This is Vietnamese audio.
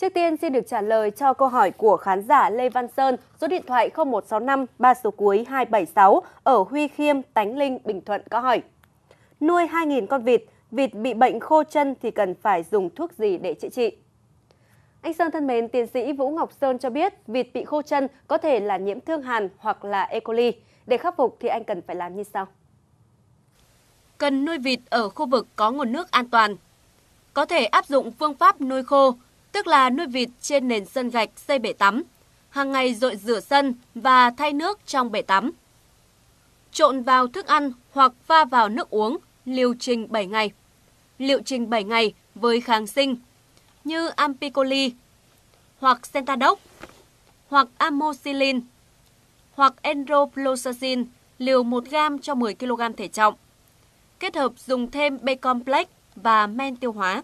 Trước tiên xin được trả lời cho câu hỏi của khán giả Lê Văn Sơn, số điện thoại 0165 3 số cuối 276 ở Huy Khiêm, Tánh Linh, Bình Thuận có hỏi. Nuôi 2.000 con vịt, vịt bị bệnh khô chân thì cần phải dùng thuốc gì để chữa trị? Anh Sơn thân mến, tiến sĩ Vũ Ngọc Sơn cho biết vịt bị khô chân có thể là nhiễm thương hàn hoặc là E. coli. Để khắc phục thì anh cần phải làm như sau. Cần nuôi vịt ở khu vực có nguồn nước an toàn. Có thể áp dụng phương pháp nuôi khô, tức là nuôi vịt trên nền sân gạch xây bể tắm, hàng ngày dội rửa sân và thay nước trong bể tắm. Trộn vào thức ăn hoặc pha vào nước uống, liều trình 7 ngày. Liệu trình 7 ngày với kháng sinh như Ampicoli hoặc Centadoc hoặc Amoxicillin hoặc Enrofloxacin liều 1 gram cho 10 kg thể trọng. Kết hợp dùng thêm B-complex và men tiêu hóa.